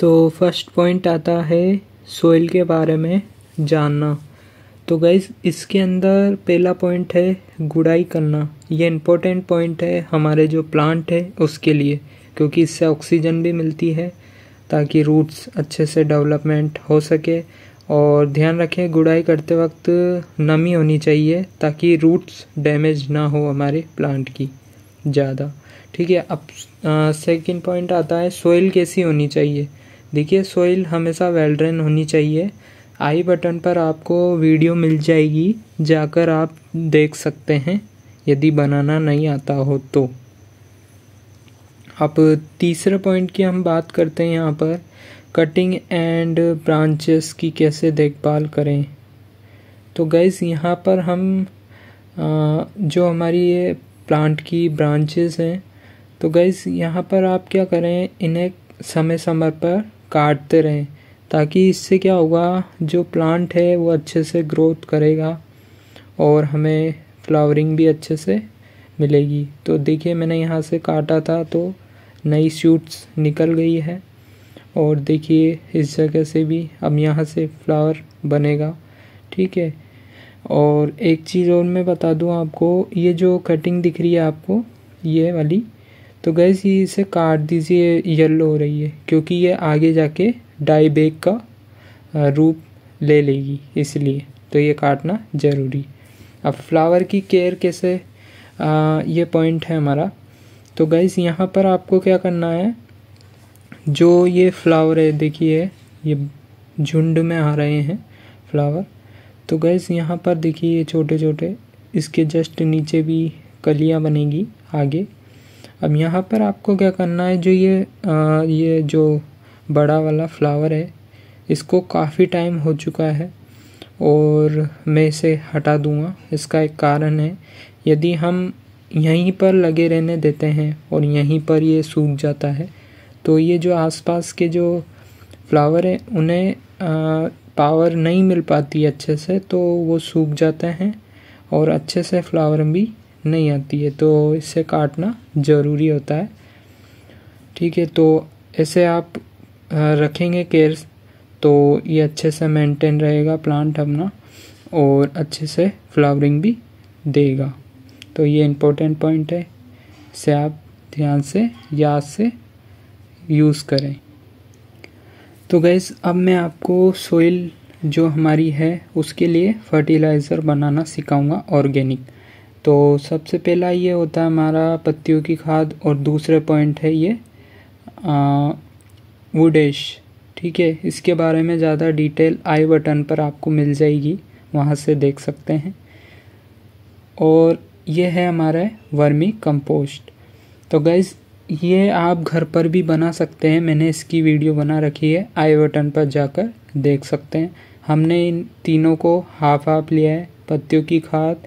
तो first point आता है सोइल के बारे में जानना तो गाइज इसके अंदर पहला पॉइंट है गुड़ाई करना ये इम्पोर्टेंट पॉइंट है हमारे जो प्लांट है उसके लिए क्योंकि इससे ऑक्सीजन भी मिलती है ताकि रूट्स अच्छे से डेवलपमेंट हो सके और ध्यान रखें गुड़ाई करते वक्त नमी होनी चाहिए ताकि रूट्स डैमेज ना हो हमारे प्लांट की ज़्यादा ठीक है अब सेकंड पॉइंट आता है सोइल कैसी होनी चाहिए देखिए सोइल हमेशा वेल ड्रेन होनी चाहिए आई बटन पर आपको वीडियो मिल जाएगी जाकर आप देख सकते हैं यदि बनाना नहीं आता हो तो अब तीसरे पॉइंट की हम बात करते हैं यहाँ पर कटिंग एंड ब्रांचेस की कैसे देखभाल करें तो गैस यहाँ पर हम जो हमारी ये प्लांट की ब्रांचेस हैं तो गैस यहाँ पर आप क्या करें इन्हें समय समय पर काटते रहें ताकि इससे क्या होगा जो प्लांट है वो अच्छे से ग्रोथ करेगा और हमें फ्लावरिंग भी अच्छे से मिलेगी तो देखिए मैंने यहाँ से काटा था तो नई शूट्स निकल गई है और देखिए इस जगह से भी अब यहाँ से फ्लावर बनेगा ठीक है और एक चीज़ और मैं बता दूँ आपको ये जो कटिंग दिख रही है आपको ये वाली तो गैस ये इसे काट दीजिए येलो हो रही है क्योंकि ये आगे जाके डाई बेग का रूप ले लेगी इसलिए तो ये काटना ज़रूरी अब फ्लावर की केयर कैसे आ, ये पॉइंट है हमारा तो गैस यहाँ पर आपको क्या करना है जो ये फ्लावर है देखिए ये झुंड में आ रहे हैं फ्लावर तो गैस यहाँ पर देखिए ये छोटे छोटे इसके जस्ट नीचे भी कलियाँ बनेगी आगे अब यहाँ पर आपको क्या करना है जो ये आ, ये जो बड़ा वाला फ्लावर है इसको काफ़ी टाइम हो चुका है और मैं इसे हटा दूँगा इसका एक कारण है यदि हम यहीं पर लगे रहने देते हैं और यहीं पर ये सूख जाता है तो ये जो आसपास के जो फ्लावर हैं उन्हें पावर नहीं मिल पाती अच्छे से तो वो सूख जाते हैं और अच्छे से फ्लावर भी नहीं आती है तो इसे काटना ज़रूरी होता है ठीक है तो ऐसे आप रखेंगे केयर तो ये अच्छे से मेंटेन रहेगा प्लांट अपना और अच्छे से फ्लावरिंग भी देगा तो ये इम्पोर्टेंट पॉइंट है इसे आप ध्यान से याद से यूज़ करें तो गैस अब मैं आपको सोइल जो हमारी है उसके लिए फर्टिलाइज़र बनाना सिखाऊंगा ऑर्गेनिक तो सबसे पहला ये होता है हमारा पत्तियों की खाद और दूसरे पॉइंट है ये वुडेश ठीक है इसके बारे में ज़्यादा डिटेल आई बटन पर आपको मिल जाएगी वहाँ से देख सकते हैं और ये है हमारा वर्मी कंपोस्ट तो गैस ये आप घर पर भी बना सकते हैं मैंने इसकी वीडियो बना रखी है आई बटन पर जाकर देख सकते हैं हमने इन तीनों को हाफ हाफ लिया है पत्तियों की खाद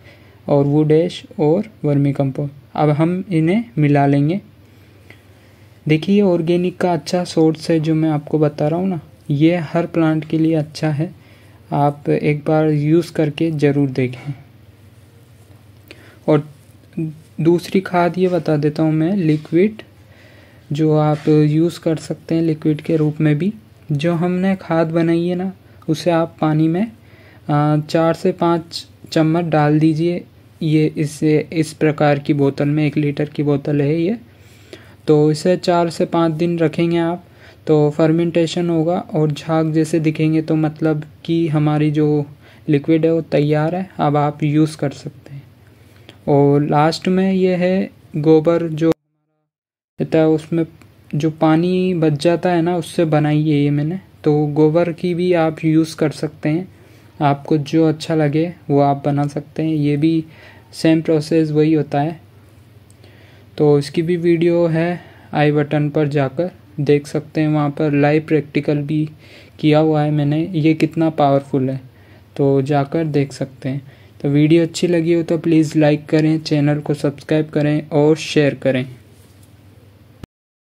और वुड एश और वर्मी कंपोस्ट अब हम इन्हें मिला लेंगे देखिए ऑर्गेनिक का अच्छा सोर्स है जो मैं आपको बता रहा हूँ ना ये हर प्लांट के लिए अच्छा है आप एक बार यूज़ करके ज़रूर देखें और दूसरी खाद ये बता देता हूँ मैं लिक्विड जो आप यूज़ कर सकते हैं लिक्विड के रूप में भी जो हमने खाद बनाई है ना उसे आप पानी में चार से पाँच चम्मच डाल दीजिए ये इस इस प्रकार की बोतल में एक लीटर की बोतल है ये तो इसे चार से पाँच दिन रखेंगे आप तो फर्मेंटेशन होगा और झाग जैसे दिखेंगे तो मतलब कि हमारी जो लिक्विड है वो तैयार है अब आप यूज़ कर सकते हैं और लास्ट में ये है गोबर जो रहता है उसमें जो पानी बच जाता है ना उससे बनाई है ये मैंने तो गोबर की भी आप यूज़ कर सकते हैं आपको जो अच्छा लगे वो आप बना सकते हैं ये भी सेम प्रोसेस वही होता है तो इसकी भी वीडियो है आई बटन पर जाकर देख सकते हैं वहाँ पर लाइव प्रैक्टिकल भी किया हुआ है मैंने ये कितना पावरफुल है तो जाकर देख सकते हैं तो वीडियो अच्छी लगी हो तो प्लीज़ लाइक करें चैनल को सब्सक्राइब करें और शेयर करें